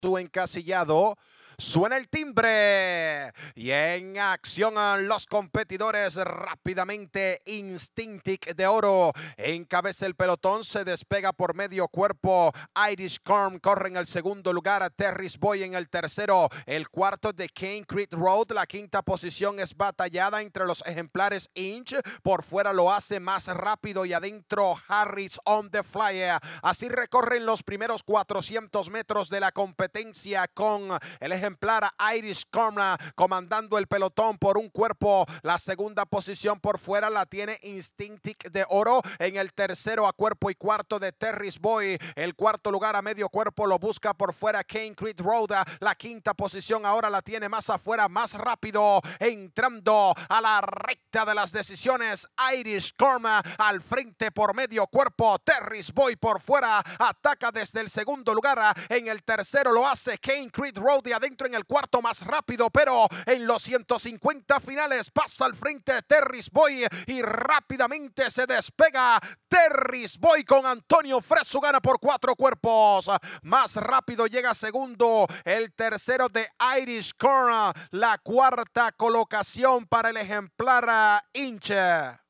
su encasillado. Suena el timbre y en acción los competidores rápidamente. Instinctic de oro encabeza el pelotón, se despega por medio cuerpo. Irish Carm corre en el segundo lugar, Terry's Boy en el tercero. El cuarto de King Creek Road, la quinta posición es batallada entre los ejemplares Inch. Por fuera lo hace más rápido y adentro Harris on the flyer. Así recorren los primeros 400 metros de la competencia con el ejemplar Irish Corna comandando el pelotón por un cuerpo. La segunda posición por fuera la tiene Instinctic de Oro. En el tercero a cuerpo y cuarto de Terris Boy. El cuarto lugar a medio cuerpo lo busca por fuera Kane Creed Road La quinta posición ahora la tiene más afuera, más rápido. Entrando a la recta de las decisiones. Irish Corma al frente por medio cuerpo. Terris Boy por fuera. Ataca desde el segundo lugar. En el tercero lo hace Kane Creed Road de adentro en el cuarto más rápido, pero en los 150 finales pasa al frente Terris Boy y rápidamente se despega Terris Boy con Antonio Fresu gana por cuatro cuerpos. Más rápido llega segundo el tercero de Irish Corner, la cuarta colocación para el ejemplar eh, Inche.